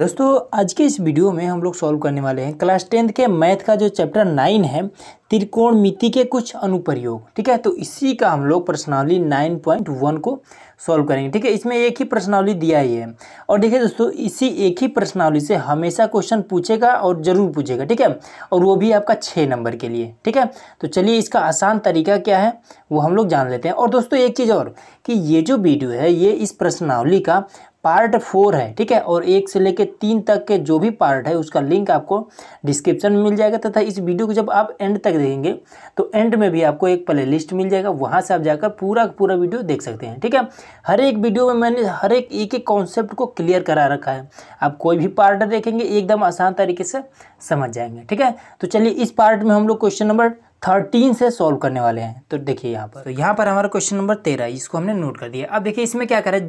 दोस्तों आज के इस वीडियो में हम लोग सॉल्व करने वाले हैं क्लास टेंथ के मैथ का जो चैप्टर नाइन है त्रिकोण मिति के कुछ अनुप्रयोग ठीक है तो इसी का हम लोग प्रश्नावली नाइन पॉइंट वन को सॉल्व करेंगे ठीक है इसमें एक ही प्रश्नावली दिया ही है और देखिए दोस्तों इसी एक ही प्रश्नावली से हमेशा क्वेश्चन पूछेगा और ज़रूर पूछेगा ठीक है और वो भी आपका छः नंबर के लिए ठीक है तो चलिए इसका आसान तरीका क्या है वो हम लोग जान लेते हैं और दोस्तों एक चीज़ और कि ये जो वीडियो है ये इस प्रश्नावली का पार्ट फोर है ठीक है और एक से लेकर तीन तक के जो भी पार्ट है उसका लिंक आपको डिस्क्रिप्शन में मिल जाएगा तथा इस वीडियो को जब आप एंड तक देखेंगे तो एंड में भी आपको एक प्ले लिस्ट मिल जाएगा वहाँ से आप जाकर पूरा पूरा वीडियो देख सकते हैं ठीक है हर एक वीडियो में मैंने हर एक एक एक कॉन्सेप्ट को क्लियर करा रखा है आप कोई भी पार्ट देखेंगे एकदम आसान तरीके से समझ जाएंगे ठीक है तो चलिए इस पार्ट में हम लोग क्वेश्चन नंबर थर्टीन से सॉल्व करने वाले हैं तो देखिए यहाँ पर तो यहाँ पर हमारा क्वेश्चन नंबर तेरह इसको हमने नोट कर दिया अब देखिए इसमें क्या करें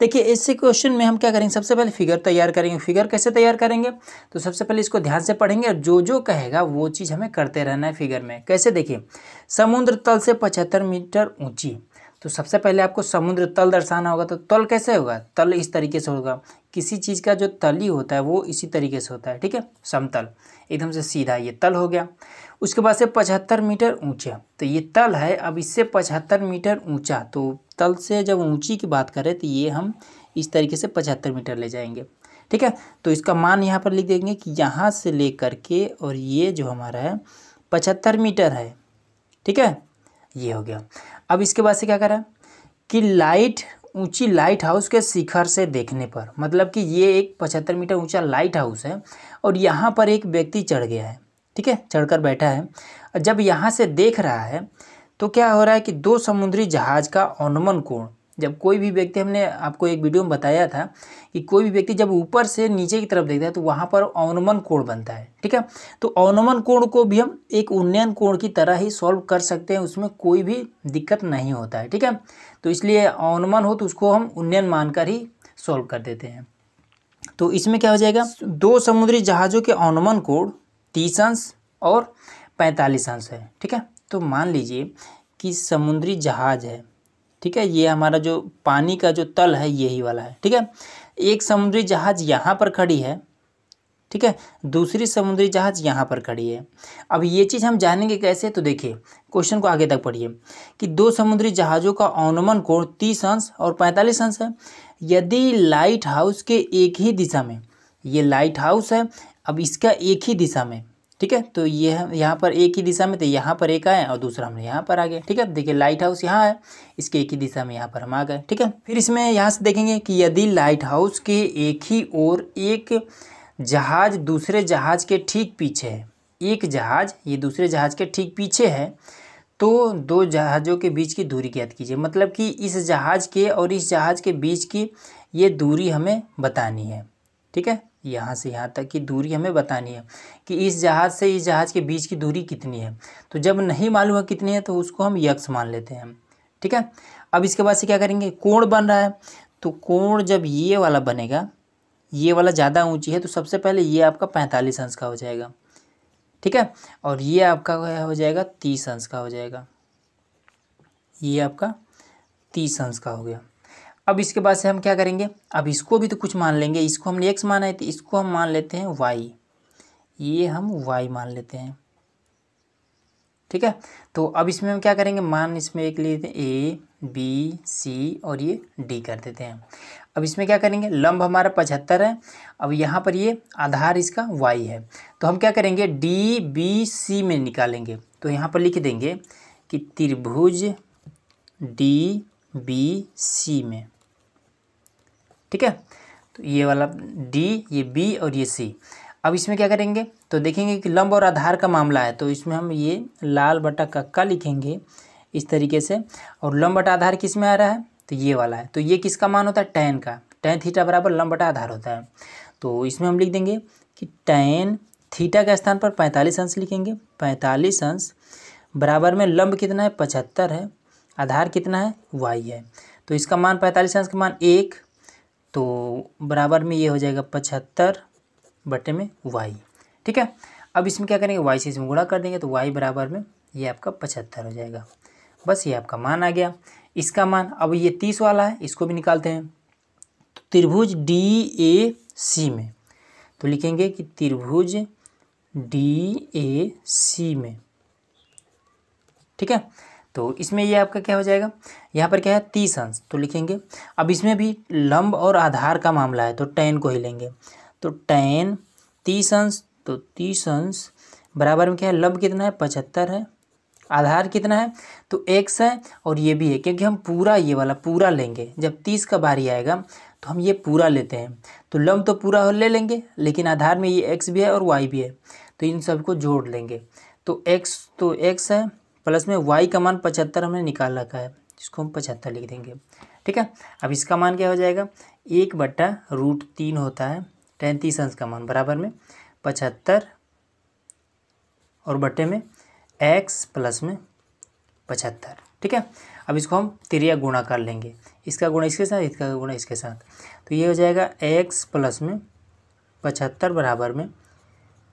देखिए इस क्वेश्चन में हम क्या करेंगे सबसे पहले फिगर तैयार करेंगे फिगर कैसे तैयार करेंगे तो सबसे पहले इसको ध्यान से पढ़ेंगे और जो जो कहेगा वो चीज़ हमें करते रहना है फिगर में कैसे देखिए समुद्र तल से पचहत्तर मीटर ऊँची तो सबसे पहले आपको समुद्र तल दर्शाना होगा तो तल कैसे होगा तल इस तरीके से होगा किसी चीज़ का जो तली होता है वो इसी तरीके से होता है ठीक है समतल एकदम से सीधा ये तल हो गया उसके बाद से पचहत्तर मीटर ऊंचा तो ये तल है अब इससे पचहत्तर मीटर ऊंचा तो तल से जब ऊंची की बात करें तो ये हम इस तरीके से पचहत्तर मीटर ले जाएंगे ठीक है तो इसका मान यहाँ पर लिख देंगे कि यहाँ से ले करके के और ये जो हमारा है पचहत्तर मीटर है ठीक है ये हो गया अब इसके बाद से क्या करें कि लाइट ऊंची लाइट हाउस के शिखर से देखने पर मतलब कि ये एक पचहत्तर मीटर ऊंचा लाइट हाउस है और यहाँ पर एक व्यक्ति चढ़ गया है ठीक है चढ़कर बैठा है जब यहाँ से देख रहा है तो क्या हो रहा है कि दो समुद्री जहाज का अनुमन कोण जब कोई भी व्यक्ति हमने आपको एक वीडियो में बताया था कि कोई भी व्यक्ति जब ऊपर से नीचे की तरफ देखता है तो वहाँ पर अवनमन कोण बनता है ठीक है तो अवनमन कोण को भी हम एक उन्नयन कोण की तरह ही सॉल्व कर सकते हैं उसमें कोई भी दिक्कत नहीं होता है ठीक है तो इसलिए अवनमन हो तो उसको हम उन्नयन मानकर ही सॉल्व कर देते हैं तो इसमें क्या हो जाएगा दो समुद्री जहाज़ों के अवनमन कोड तीस अंश और पैंतालीस अंश है ठीक है तो मान लीजिए कि समुद्री जहाज़ है ठीक है ये हमारा जो पानी का जो तल है यही वाला है ठीक है एक समुद्री जहाज़ यहाँ पर खड़ी है ठीक है दूसरी समुद्री जहाज़ यहाँ पर खड़ी है अब ये चीज़ हम जानेंगे कैसे तो देखिए क्वेश्चन को आगे तक पढ़िए कि दो समुद्री जहाज़ों का अनुमन कोण तीस अंश और पैंतालीस अंश है यदि लाइट हाउस के एक ही दिशा में ये लाइट हाउस है अब इसका एक ही दिशा में ठीक है तो ये यह, यहाँ पर एक ही दिशा में तो यहाँ पर एक आए और दूसरा हमने यहाँ पर आ गए ठीक है देखिए लाइट हाउस यहाँ है इसके एक ही दिशा में यहाँ पर हम आ गए ठीक है फिर इसमें यहाँ से देखेंगे कि यदि लाइट हाउस के एक ही ओर एक जहाज दूसरे जहाज के ठीक पीछे है एक जहाज ये दूसरे जहाज के ठीक पीछे है तो दो जहाज़ों के बीच की दूरी ज्ञात कीजिए मतलब कि इस जहाज़ के और इस जहाज़ के बीच की ये दूरी हमें बतानी है ठीक है यहाँ से यहाँ तक की दूरी हमें बतानी है कि इस जहाज़ से इस जहाज़ के बीच की दूरी कितनी है तो जब नहीं मालूम है कितनी है तो उसको हम यक्स मान लेते हैं ठीक है अब इसके बाद से क्या करेंगे कोण बन रहा है तो कोण जब ये वाला बनेगा ये वाला ज़्यादा ऊंची है तो सबसे पहले ये आपका पैंतालीस अंश का हो जाएगा ठीक है और ये आपका हो जाएगा तीस अंश का हो जाएगा ये आपका तीस अंश का हो गया अब इसके बाद से हम क्या करेंगे अब इसको भी तो कुछ मान लेंगे इसको हमने एक्स माना है तो इसको हम मान लेते हैं वाई ये हम वाई मान लेते हैं ठीक है तो अब इसमें हम क्या करेंगे मान इसमें एक लेते हैं ए बी सी और ये डी कर देते हैं अब इसमें क्या करेंगे लंब हमारा पचहत्तर है अब यहाँ पर ये आधार इसका वाई है तो हम क्या करेंगे डी बी सी में निकालेंगे तो यहाँ पर लिख देंगे कि त्रिभुज डी बी सी में ठीक है तो ये वाला डी ये बी और ये सी अब इसमें क्या करेंगे तो देखेंगे कि लंब और आधार का मामला है तो इसमें हम ये लाल बटा कक्का लिखेंगे इस तरीके से और लंब बटा आधार किस में आ रहा है तो ये वाला है तो ये किसका मान होता है टेन का टेन थीटा बराबर लंब बटा आधार होता है तो इसमें हम लिख देंगे कि टेन थीटा के स्थान पर पैंतालीस अंश लिखेंगे पैंतालीस अंश बराबर में लंब कितना है पचहत्तर है आधार कितना है वाई है तो इसका मान पैंतालीस अंश का मान एक तो बराबर में ये हो जाएगा पचहत्तर बटे में वाई ठीक है अब इसमें क्या करेंगे वाई से इसमें गुणा कर देंगे तो वाई बराबर में ये आपका पचहत्तर हो जाएगा बस ये आपका मान आ गया इसका मान अब ये तीस वाला है इसको भी निकालते हैं तो त्रिभुज डी ए सी में तो लिखेंगे कि त्रिभुज डी ए सी में ठीक है तो इसमें ये आपका क्या हो जाएगा यहाँ पर क्या है तीस अंश तो लिखेंगे अब इसमें भी लंब और आधार का मामला है तो टेन को ही लेंगे तो टेन तीस अंश तो तीस अंश बराबर में क्या है लंब कितना है पचहत्तर है आधार कितना है तो एक्स है और ये भी है क्योंकि हम पूरा ये वाला पूरा लेंगे जब तीस का बारी आएगा तो हम ये पूरा लेते हैं तो लम्ब तो पूरा ले लेंगे लेकिन आधार में ये एक्स भी है और वाई भी है तो इन सब को जोड़ लेंगे तो एक्स तो एक्स है प्लस में वाई का मान पचहत्तर हमने निकाल रखा है जिसको हम पचहत्तर लिख देंगे ठीक है अब इसका मान क्या हो जाएगा एक बट्टा रूट तीन होता है टेन तीस अंश का मान बराबर में पचहत्तर और बट्टे में एक्स प्लस में पचहत्तर ठीक है अब इसको हम त्रिया गुणा कर लेंगे इसका गुणा इसके साथ इसका गुणा इसके साथ तो ये हो जाएगा एक्स प्लस में पचहत्तर बराबर में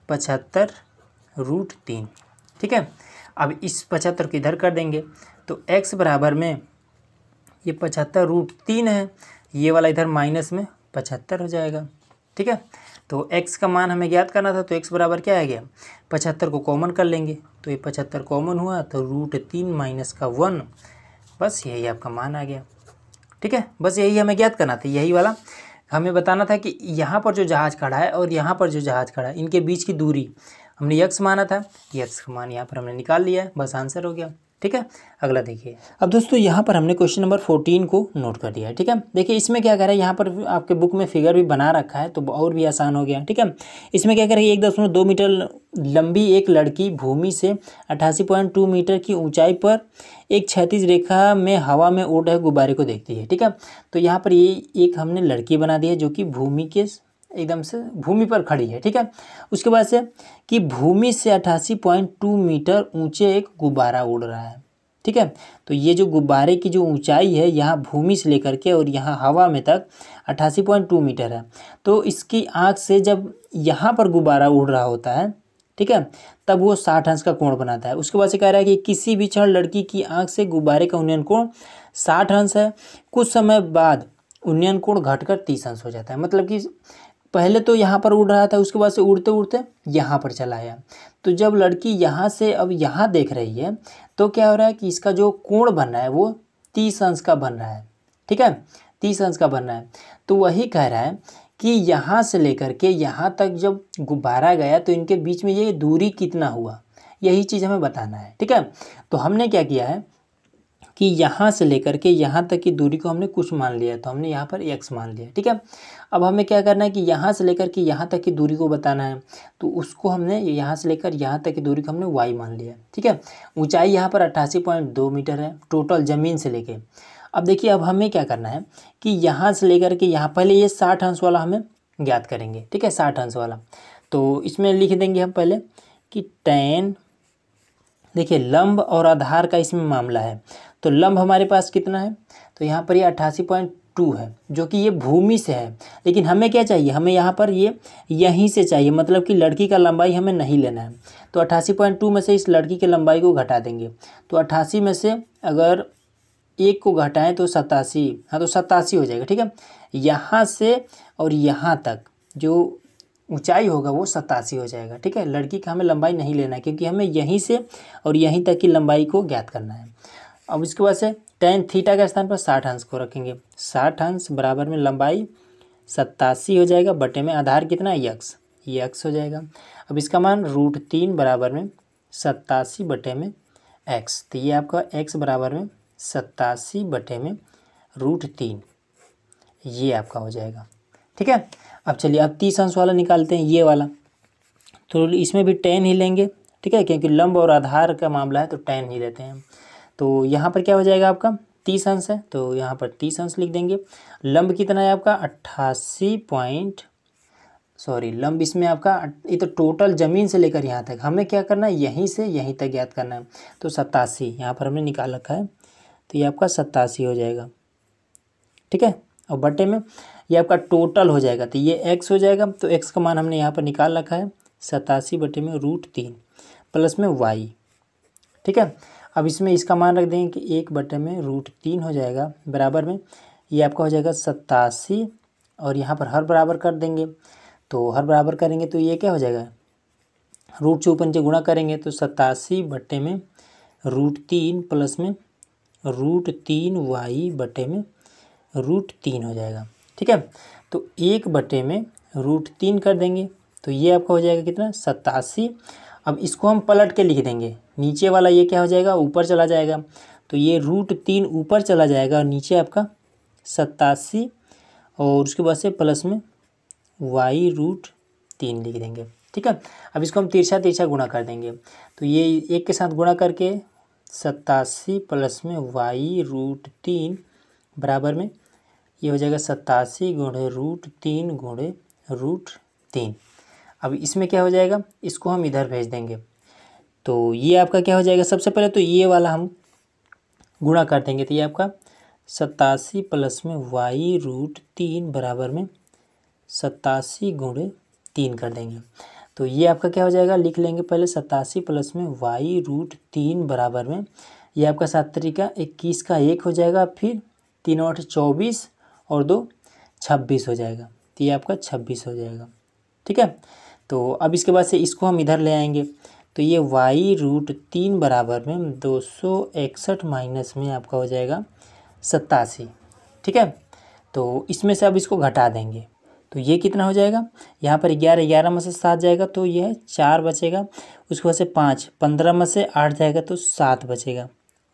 पचहत्तर रूट तीन ठीक है अब इस पचहत्तर को इधर कर देंगे तो एक्स बराबर में ये पचहत्तर रूट तीन है ये वाला इधर माइनस में पचहत्तर हो जाएगा ठीक है तो x का मान हमें ज्ञात करना था तो x बराबर क्या आ गया पचहत्तर को कॉमन कर लेंगे तो ये पचहत्तर कॉमन हुआ तो रूट तीन माइनस का वन बस यही आपका मान आ गया ठीक है बस यही हमें ज्ञात करना था यही वाला हमें बताना था कि यहाँ पर जो जहाज़ खड़ा है और यहाँ पर जो जहाज़ खड़ा है इनके बीच की दूरी हमने यक्स माना था यक्स का मान यहाँ पर हमने निकाल लिया है बस आंसर हो गया ठीक है अगला देखिए अब दोस्तों यहाँ पर हमने क्वेश्चन नंबर फोर्टीन को नोट कर दिया है ठीक है देखिए इसमें क्या कह रहा है यहाँ पर आपके बुक में फिगर भी बना रखा है तो और भी आसान हो गया ठीक है इसमें क्या कह रहा है एक दशमलव दो मीटर लंबी एक लड़की भूमि से अट्ठासी पॉइंट टू मीटर की ऊंचाई पर एक छत्तीस रेखा में हवा में उड़ रहे गुब्बारे को देखती है ठीक है तो यहाँ पर ये एक हमने लड़की बना दी है जो कि भूमि के एकदम से भूमि पर खड़ी है ठीक है उसके बाद से कि भूमि से अट्ठासी पॉइंट टू मीटर ऊंचे एक गुब्बारा उड़ रहा है ठीक है तो ये जो गुब्बारे की जो ऊंचाई है यहाँ भूमि से लेकर के और यहाँ हवा में तक अट्ठासी पॉइंट टू मीटर है तो इसकी आँख से जब यहाँ पर गुब्बारा उड़ रहा होता है ठीक है तब वो साठ अंश का कोण बनाता है उसके बाद से कह रहा है कि किसी भी क्षण लड़की की आँख से गुब्बारे का उन्नयन कोण साठ अंश है कुछ समय बाद उन्नयन कोण घटकर तीस अंश हो जाता है मतलब कि पहले तो यहाँ पर उड़ रहा था उसके बाद से उड़ते उड़ते यहाँ पर चला आया तो जब लड़की यहाँ से अब यहाँ देख रही है तो क्या हो रहा है कि इसका जो कोण बन रहा है वो तीस अंश का बन रहा है ठीक है तीस अंश का बन रहा है तो वही कह रहा है कि यहाँ से लेकर के यहाँ तक जब गुब्बारा गया तो इनके बीच में ये दूरी कितना हुआ यही चीज़ हमें बताना है ठीक है तो हमने क्या किया है कि यहाँ से लेकर के यहाँ तक की दूरी को हमने कुछ मान लिया तो हमने यहाँ पर एक्स मान लिया ठीक है अब हमें क्या करना है कि यहाँ से लेकर के यहाँ तक की दूरी को बताना है तो उसको हमने यहाँ से लेकर यहाँ तक की दूरी को हमने वाई मान लिया ठीक है ऊँचाई यहाँ पर अट्ठासी मीटर है टोटल ज़मीन से लेकर अब देखिए अब हमें क्या करना है कि यहाँ से लेकर के यहाँ पहले ये साठ अंश वाला हमें ज्ञात करेंगे ठीक है साठ अंश वाला तो इसमें लिख देंगे हम पहले कि टेन देखिए लंब और आधार का इसमें मामला है तो लम्ब हमारे पास कितना है तो यहाँ पर ये अट्ठासी पॉइंट टू है जो कि ये भूमि से है लेकिन हमें क्या चाहिए हमें यहाँ पर ये यहीं से चाहिए मतलब कि लड़की का लंबाई हमें नहीं लेना है तो अट्ठासी पॉइंट टू में से इस लड़की की लंबाई को घटा देंगे तो अट्ठासी में से अगर एक को घटाएं तो सतासी हाँ तो सतासी हो जाएगा ठीक है यहाँ से और यहाँ तक जो ऊंचाई होगा वो सतासी हो जाएगा ठीक है लड़की का हमें लंबाई नहीं लेना है क्योंकि हमें यहीं से और यहीं तक की लंबाई को ज्ञात करना है अब इसके बाद से टेन थीटा के स्थान पर साठ अंश को रखेंगे साठ अंश बराबर में लंबाई सत्तासी हो जाएगा बटे में आधार कितना यक्स यक्स हो जाएगा अब इसका मान रूट तीन बराबर में सत्तासी बटे में एक्स तो ये आपका एक्स बराबर में सत्तासी बटे में रूट तीन ये आपका हो जाएगा ठीक है अब चलिए अब तीस अंश वाला निकालते हैं ये वाला तो इसमें भी टेन ही लेंगे ठीक है क्योंकि लंब और आधार का मामला है तो टेन ही लेते हैं तो यहाँ पर क्या हो जाएगा आपका तीस अंश है तो यहाँ पर तीस अंश लिख देंगे लंब कितना है आपका अट्ठासी पॉइंट सॉरी लंब इसमें आपका ये तो टोटल ज़मीन से लेकर यहाँ तक हमें क्या करना है यहीं से यहीं तक याद करना है तो सतासी यहाँ पर हमने निकाल रखा है तो ये आपका सत्तासी हो जाएगा ठीक है और बटे में ये आपका टोटल हो जाएगा तो ये एक्स हो जाएगा तो एक्स का मान हमने यहाँ पर निकाल रखा है सतासी बटे में रूट तीन प्लस में वाई ठीक है अब इसमें इसका मान रख देंगे कि एक बटे में रूट तीन हो जाएगा बराबर में ये आपका हो जाएगा सत्तासी और यहाँ पर हर बराबर कर देंगे तो हर बराबर करेंगे तो ये क्या हो जाएगा रूट से गुणा करेंगे तो सतासी बटे में रूट तीन प्लस में रूट तीन वाई बटे में रूट तीन हो जाएगा ठीक है तो एक बटे में रूट तीन कर देंगे तो ये आपका हो जाएगा कितना सतासी अब इसको हम पलट के लिख देंगे नीचे वाला ये क्या हो जाएगा ऊपर चला जाएगा तो ये रूट तीन ऊपर चला जाएगा और नीचे आपका सत्तासी और उसके बाद से प्लस में वाई रूट तीन लिख देंगे ठीक है अब इसको हम तिरछा तिरछा गुणा कर देंगे तो ये एक के साथ गुणा करके सत्तासी प्लस में वाई रूट तीन बराबर में ये हो जाएगा सत्तासी गुणे रूट तीन गुणे रूट तीन अब इसमें क्या हो जाएगा इसको हम इधर भेज देंगे तो ये आपका क्या हो जाएगा सबसे पहले तो ये वाला हम गुणा कर देंगे तो ये आपका सतासी प्लस में वाई रूट तीन बराबर में सतासी गुणे तीन कर देंगे तो ये आपका क्या हो जाएगा लिख लेंगे पहले सतासी प्लस में वाई रूट तीन बराबर में ये आपका सात तरीका इक्कीस का एक हो जाएगा फिर तीन आठ चौबीस और दो छब्बीस हो जाएगा तो ये आपका छब्बीस हो जाएगा ठीक है तो अब इसके बाद से इसको हम इधर ले आएंगे तो ये वाई रूट तीन बराबर में दो सौ इकसठ माइनस में आपका हो जाएगा सत्तासी ठीक है तो इसमें से अब इसको घटा देंगे तो ये कितना हो जाएगा यहाँ पर ग्यारह ग्यारह में से सात जाएगा तो यह चार बचेगा उसके बाद से पाँच पंद्रह में से आठ जाएगा तो सात बचेगा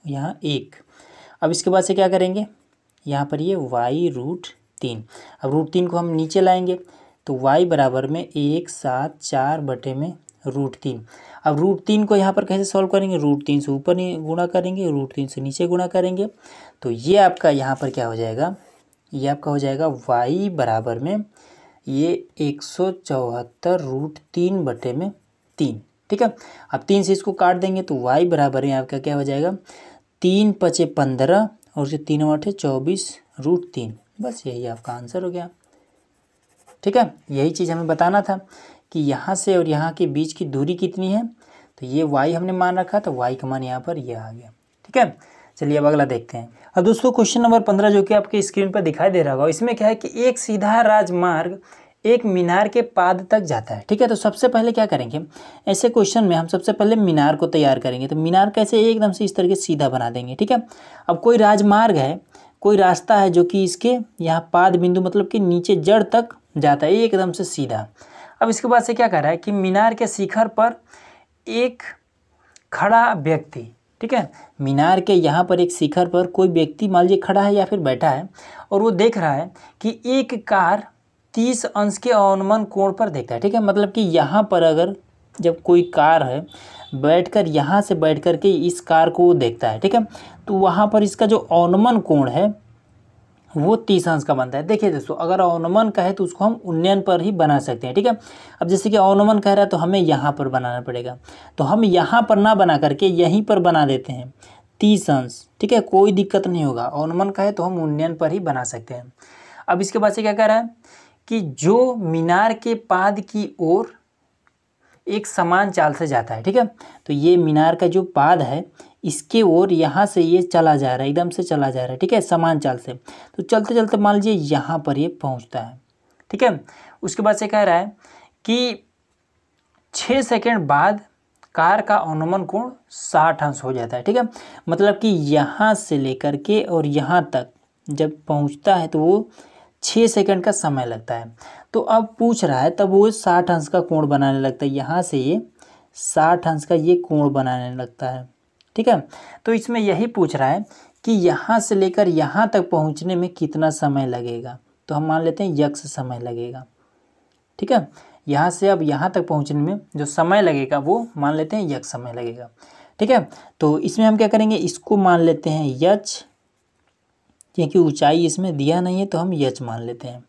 यहाँ एक अब इसके बाद से क्या करेंगे यहाँ पर ये वाई रूट तीन अब रूट तीन को हम नीचे लाएंगे तो वाई बराबर में एक सात चार बटे में रूट तीन अब रूट तीन को यहाँ पर कैसे सॉल्व करेंगे रूट तीन से ऊपर गुणा करेंगे रूट तीन से नीचे गुणा करेंगे तो ये आपका यहाँ पर क्या हो जाएगा ये आपका हो जाएगा वाई बराबर में ये एक सौ चौहत्तर रूट तीन बटे में तीन ठीक है अब तीन से इसको काट देंगे तो वाई बराबर में आपका क्या हो जाएगा तीन पचे पंद्रह और उसे तीनों अठे चौबीस रूट तीन बस यही आपका आंसर हो गया ठीक है यही चीज़ हमें बताना था कि यहाँ से और यहाँ के बीच की दूरी कितनी है तो ये वाई हमने मान रखा तो वाई का मान यहाँ पर यह आ गया ठीक है चलिए अब अगला देखते हैं अब दोस्तों क्वेश्चन नंबर पंद्रह जो कि आपके स्क्रीन पर दिखाई दे रहा होगा इसमें क्या है कि एक सीधा राजमार्ग एक मीनार के पाद तक जाता है ठीक है तो सबसे पहले क्या करेंगे ऐसे क्वेश्चन में हम सबसे पहले मीनार को तैयार करेंगे तो मीनार कैसे एकदम से इस तरह के सीधा बना देंगे ठीक है अब कोई राजमार्ग है कोई रास्ता है जो कि इसके यहाँ पाद बिंदु मतलब कि नीचे जड़ तक जाता है एकदम से सीधा अब इसके बाद से क्या कर रहा है कि मीनार के शिखर पर एक खड़ा व्यक्ति ठीक है मीनार के यहाँ पर एक शिखर पर कोई व्यक्ति मान लीजिए खड़ा है या फिर बैठा है और वो देख रहा है कि एक कार तीस अंश के अवनमन कोण पर देखता है ठीक है मतलब कि यहाँ पर अगर जब कोई कार है बैठकर यहाँ से बैठ कर के इस कार को वो देखता है ठीक है तो वहाँ पर इसका जो अवनमन कोण है वो तीस अंश का बनता है देखिए दोस्तों अगर अवनमन का है तो उसको हम उन्नयन पर ही बना सकते हैं ठीक है अब जैसे कि अवनमन कह रहा है तो हमें यहाँ पर बनाना पड़ेगा तो हम यहाँ पर ना बना करके यहीं पर बना देते हैं तीस अंश ठीक है कोई दिक्कत नहीं होगा अवनमन का है तो हम उन्नयन पर ही बना सकते हैं अब इसके बाद से क्या कह रहा है कि जो मीनार के पाद की ओर एक समान चाल से जाता है ठीक है तो ये मीनार का जो पाद है इसके ओर यहाँ से ये चला जा रहा है एकदम से चला जा रहा है ठीक है समान चाल से तो चलते चलते मान लीजिए यहाँ पर ये पहुँचता है ठीक है उसके बाद से कह रहा है कि छः सेकेंड बाद कार का अनुमन कोण साठ अंश हो जाता है ठीक है मतलब कि यहाँ से लेकर के और यहाँ तक जब पहुँचता है तो वो छः सेकेंड का समय लगता है तो अब पूछ रहा है तब वो साठ अंश का कोण बनाने लगता है यहाँ से ये साठ अंश का ये कोण बनाने लगता है ठीक है तो इसमें यही पूछ रहा है कि यहाँ से लेकर यहाँ तक पहुँचने में कितना समय लगेगा तो हम मान लेते हैं यक्ष समय लगेगा ठीक है यहाँ से अब यहाँ तक पहुँचने में जो समय लगेगा वो मान लेते हैं यक्ष समय लगेगा ठीक है तो इसमें हम क्या करेंगे इसको मान लेते हैं यच क्योंकि ऊंचाई इसमें दिया नहीं है तो हम यच मान लेते हैं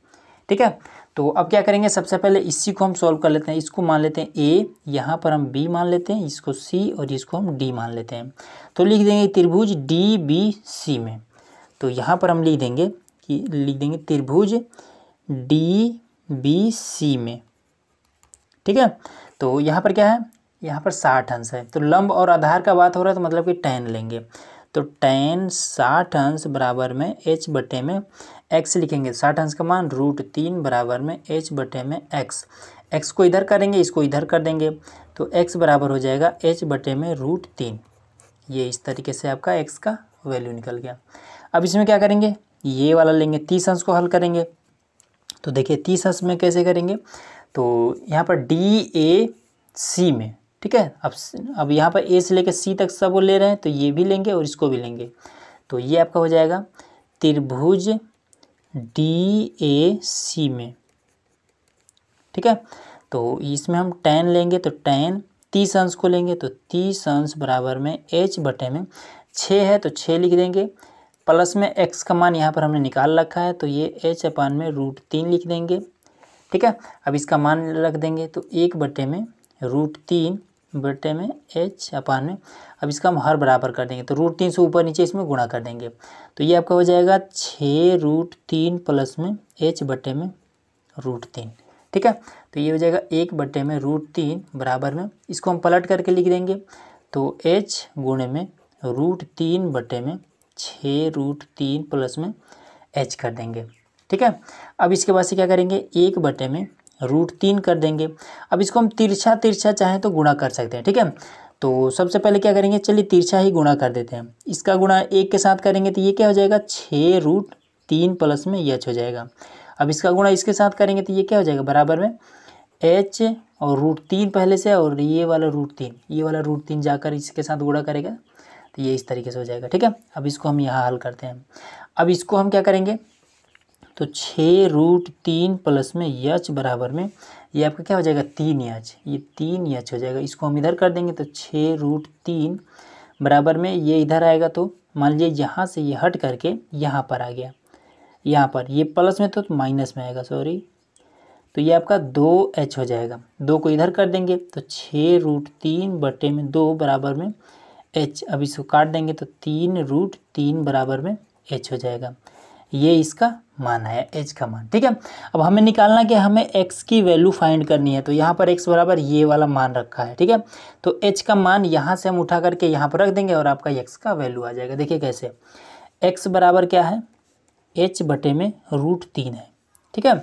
ठीक है तो अब क्या करेंगे सबसे पहले इसी को हम सॉल्व कर लेते हैं इसको मान लेते हैं ए यहाँ पर हम बी मान लेते हैं इसको सी और इसको हम डी मान लेते हैं तो लिख देंगे त्रिभुज डी बी सी में तो यहाँ पर हम लिख देंगे कि लिख देंगे त्रिभुज डी बी सी में ठीक है तो यहाँ पर क्या है यहाँ पर साठ अंश है तो लंब और आधार का बात हो रहा है तो मतलब कि टेन लेंगे तो टेन साठ अंश बराबर में एच बटे में एक्स लिखेंगे साठ अंश का मान रूट तीन बराबर में एच बटे में एक्स एक्स को इधर करेंगे इसको इधर कर देंगे तो एक्स बराबर हो जाएगा एच बटे में रूट तीन ये इस तरीके से आपका एक्स का वैल्यू निकल गया अब इसमें क्या करेंगे ये वाला लेंगे तीस अंश को हल करेंगे तो देखिए तीस अंश में कैसे करेंगे तो यहाँ पर डी ए सी में ठीक है अब अब यहाँ पर ए से लेकर सी तक सब वो ले रहे हैं तो ये भी लेंगे और इसको भी लेंगे तो ये आपका हो जाएगा त्रिभुज डी ए सी में ठीक है तो इसमें हम टेन लेंगे तो टेन तीस अंश को लेंगे तो तीस अंश बराबर में एच बटे में छः है तो छः लिख देंगे प्लस में एक्स का मान यहाँ पर हमने निकाल रखा है तो ये एच अपान में रूट तीन लिख देंगे ठीक है अब इसका मान रख देंगे तो एक बटे में रूट तीन बटे में एच अपान में अब इसका हम हर बराबर कर देंगे तो रूट तीन से ऊपर नीचे इसमें गुणा कर देंगे तो ये आपका हो जाएगा छः रूट तीन प्लस में एच बटे में रूट तीन ठीक है तो ये हो जाएगा एक बटे में रूट तीन बराबर में इसको हम पलट करके लिख देंगे तो एच गुणे में रूट तीन बटे में छः रूट तीन प्लस में एच कर देंगे ठीक है अब इसके बाद से क्या करेंगे एक बटे में रूट तीन कर देंगे अब इसको हम तिरछा तिरछा चाहें तो गुणा कर सकते हैं ठीक है तो सबसे पहले क्या करेंगे चलिए तिरछा ही गुणा कर देते हैं इसका गुणा एक के साथ करेंगे तो ये क्या हो जाएगा छः रूट तीन प्लस में एच हो जाएगा अब इसका गुणा इसके साथ करेंगे तो ये क्या हो जाएगा बराबर में एच और रूट तीन पहले से और ये वाला रूट तीन ये वाला रूट तीन जाकर इसके साथ गुणा करेगा तो ये इस तरीके से हो जाएगा ठीक है अब इसको हम यहाँ हल करते हैं अब इसको हम क्या करेंगे तो छः रूट तीन प्लस में यच बराबर में ये आपका क्या हो जाएगा तीन यच ये तीन यच हो जाएगा इसको हम इधर कर देंगे तो छः रूट तीन बराबर में ये इधर आएगा तो मान लीजिए यहाँ से ये हट करके यहाँ पर आ गया यहाँ पर ये प्लस में तो, तो माइनस में आएगा सॉरी तो ये आपका दो एच हो जाएगा दो को इधर कर देंगे तो छः रूट तीन बटे में दो बराबर में एच अब इसको काट देंगे तो तीन रूट तीन बराबर में एच हो जाएगा ये इसका मान है एच का मान ठीक है अब हमें निकालना कि हमें एक्स की वैल्यू फाइंड करनी है तो यहाँ पर एक्स बराबर ये वाला मान रखा है ठीक है तो एच का मान यहाँ से हम उठा करके यहाँ पर रख देंगे और आपका एक्स का वैल्यू आ जाएगा देखिए कैसे एक्स बराबर क्या है एच बटे में रूट तीन है ठीक है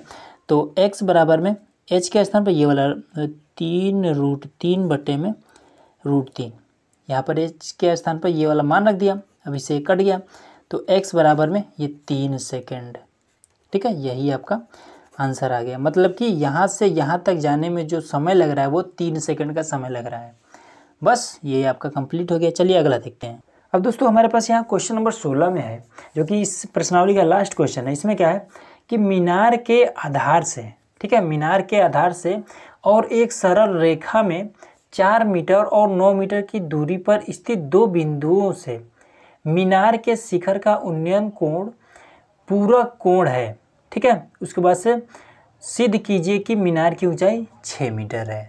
तो एक्स बराबर में एच के स्थान पर ये वाला तीन रूट तीन बटे में रूट तीन यहाँ पर एच के स्थान पर ये वाला मान रख दिया अब इसे कट गया तो एक्स बराबर में ये तीन सेकेंड ठीक है यही आपका आंसर आ गया मतलब कि यहाँ से यहाँ तक जाने में जो समय लग रहा है वो तीन सेकेंड का समय लग रहा है बस ये आपका कंप्लीट हो गया चलिए अगला देखते हैं अब दोस्तों हमारे पास यहाँ क्वेश्चन नंबर सोलह में है जो कि इस प्रश्नावली का लास्ट क्वेश्चन है इसमें क्या है कि मीनार के आधार से ठीक है मीनार के आधार से और एक सरल रेखा में चार मीटर और नौ मीटर की दूरी पर स्थित दो बिंदुओं से मीनार के शिखर का उन्नयन कोण पूरक कोण है ठीक है उसके बाद से सिद्ध कीजिए कि मीनार की ऊंचाई छः मीटर है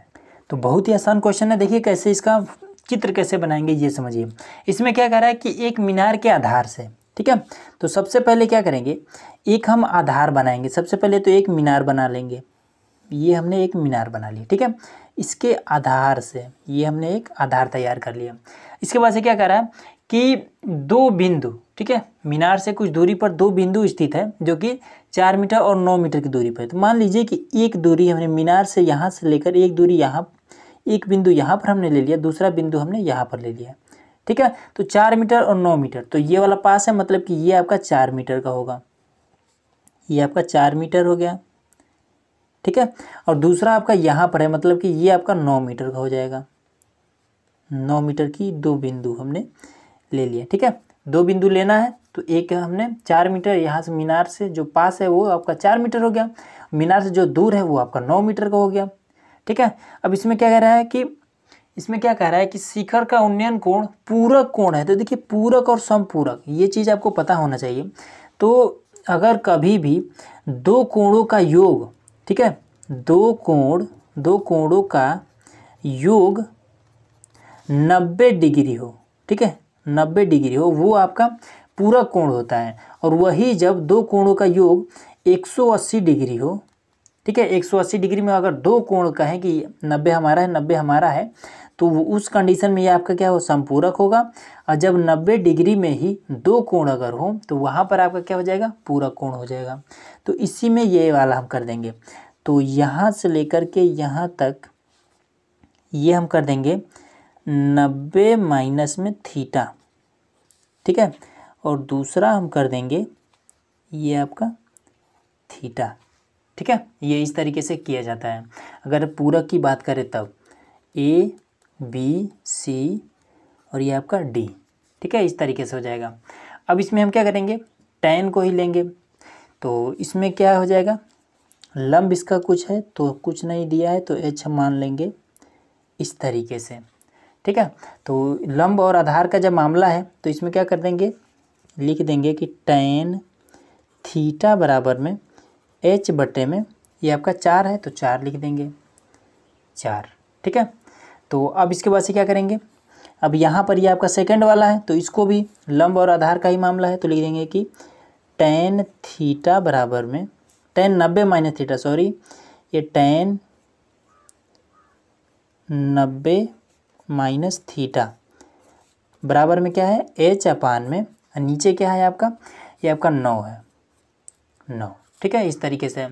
तो बहुत ही आसान क्वेश्चन है देखिए कैसे इसका चित्र कैसे बनाएंगे ये समझिए इसमें क्या कह रहा है कि एक मीनार के आधार से ठीक है तो सबसे पहले क्या करेंगे एक हम आधार बनाएंगे सबसे पहले तो एक मीनार बना लेंगे ये हमने एक मीनार बना लिया ठीक है इसके आधार से ये हमने एक आधार तैयार कर लिया इसके बाद से क्या कर रहा है कि दो बिंदु ठीक है मीनार से कुछ दूरी पर दो बिंदु स्थित है जो कि चार मीटर और नौ मीटर की दूरी पर है तो मान लीजिए कि एक दूरी हमने मीनार से यहाँ से लेकर एक दूरी यहाँ एक बिंदु यहाँ पर हमने ले लिया दूसरा बिंदु हमने यहाँ पर ले लिया ठीक है तो चार मीटर और नौ मीटर तो ये वाला पास है मतलब कि ये आपका चार मीटर का होगा ये आपका चार मीटर हो गया ठीक है और दूसरा आपका यहाँ पर है मतलब कि ये आपका नौ मीटर का हो जाएगा नौ मीटर की दो बिंदु हमने ले लिया ठीक है दो बिंदु लेना है तो एक हमने चार मीटर यहाँ से मीनार से जो पास है वो आपका चार मीटर हो गया मीनार से जो दूर है वो आपका नौ मीटर का हो गया ठीक है अब इसमें क्या कह रहा है कि इसमें क्या कह रहा है कि शिखर का उन्नयन कोण पूरक कोण है तो देखिए पूरक और समपूरक ये चीज़ आपको पता होना चाहिए तो अगर कभी भी दो कोणों का योग ठीक है दो कोण दो कोणों का योग नब्बे डिग्री हो ठीक है नब्बे डिग्री हो वो आपका पूरा कोण होता है और वही जब दो कोणों का योग 180 डिग्री हो ठीक है 180 डिग्री में अगर दो कोण कहें कि 90 हमारा है 90 हमारा है तो उस कंडीशन में ये आपका क्या हो संपूरक होगा और जब 90 डिग्री में ही दो कोण अगर हो तो वहाँ पर आपका क्या हो जाएगा पूरा कोण हो जाएगा तो इसी में ये वाला हम कर देंगे तो यहाँ से लेकर के यहाँ तक ये हम कर देंगे नब्बे माइनस में थीटा ठीक है और दूसरा हम कर देंगे ये आपका थीटा ठीक है ये इस तरीके से किया जाता है अगर पूरक की बात करें तब ए बी सी और ये आपका डी ठीक है इस तरीके से हो जाएगा अब इसमें हम क्या करेंगे टेन को ही लेंगे तो इसमें क्या हो जाएगा लंब इसका कुछ है तो कुछ नहीं दिया है तो एच हम मान लेंगे इस तरीके से ठीक है तो लंब और आधार का जब मामला है तो इसमें क्या कर देंगे लिख देंगे कि टेन थीटा बराबर में एच बटे में ये आपका चार है तो चार लिख देंगे चार ठीक है तो अब इसके बाद से क्या करेंगे अब यहाँ पर ये आपका सेकंड वाला है तो इसको भी लंब और आधार का ही मामला है तो लिख देंगे कि टेन थीटा बराबर में टेन नब्बे माइनस थीटा सॉरी ये टेन नब्बे माइनस थीटा बराबर में क्या है एच अपान में नीचे क्या है आपका ये आपका नौ है नौ ठीक है इस तरीके से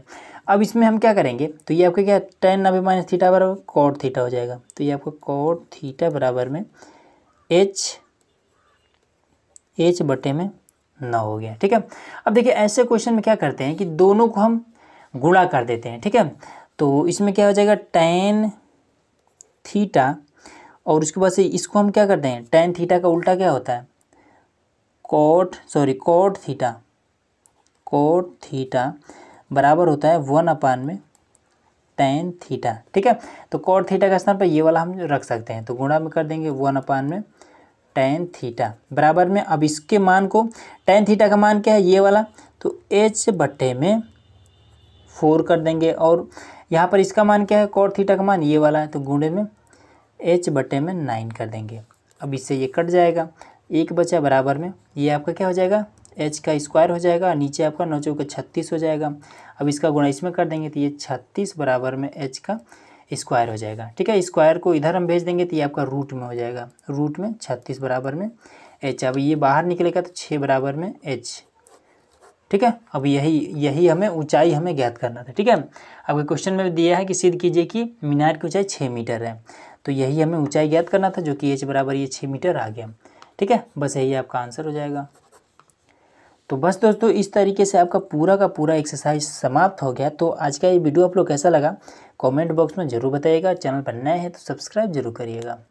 अब इसमें हम क्या करेंगे तो ये आपका क्या टेन नब्बे माइनस थीटा बराबर कोट थीटा हो जाएगा तो ये आपका कोट थीटा बराबर में एच एच बटे में नौ हो गया ठीक है अब देखिए ऐसे क्वेश्चन में क्या करते हैं कि दोनों को हम गुणा कर देते हैं ठीक है तो इसमें क्या हो जाएगा टेन थीटा और उसके बाद से इसको हम क्या करते हैं टेन थीटा का उल्टा क्या होता है cot sorry cot theta cot theta बराबर होता है वन अपान में टेन थीटा ठीक है तो कोट थीटा के स्थान पर ये वाला हम रख सकते हैं तो गुणा में कर देंगे वन अपान में टेन थीटा बराबर में अब इसके मान को टेन थीटा का मान क्या है ये वाला तो एच बट्टे में फोर कर देंगे और यहाँ पर इसका मान क्या है कोट थीटा का मान ये वाला है तो गुणे में एच बटे में नाइन कर देंगे अब इससे ये कट जाएगा एक बचा बराबर में ये आपका क्या हो जाएगा एच का स्क्वायर हो जाएगा नीचे आपका नौ चौका छत्तीस हो जाएगा अब इसका गुणा इसमें कर देंगे तो ये छत्तीस बराबर में एच का स्क्वायर हो जाएगा ठीक है स्क्वायर को इधर हम भेज देंगे तो ये आपका रूट में हो जाएगा रूट में छत्तीस बराबर में एच अब ये बाहर निकलेगा तो छः बराबर में एच ठीक है अब यही यही हमें ऊंचाई हमें ज्ञात करना था ठीक है अब क्वेश्चन में दिया है कि सिद्ध कीजिए कि मीनार की ऊंचाई छः मीटर है तो यही हमें ऊंचाई ज्ञात करना था जो कि एच बराबर ये छः मीटर आ गया ठीक है बस यही आपका आंसर हो जाएगा तो बस दोस्तों इस तरीके से आपका पूरा का पूरा एक्सरसाइज समाप्त हो गया तो आज का ये वीडियो आप लोग कैसा लगा कमेंट बॉक्स में ज़रूर बताइएगा चैनल पर नए हैं तो सब्सक्राइब जरूर करिएगा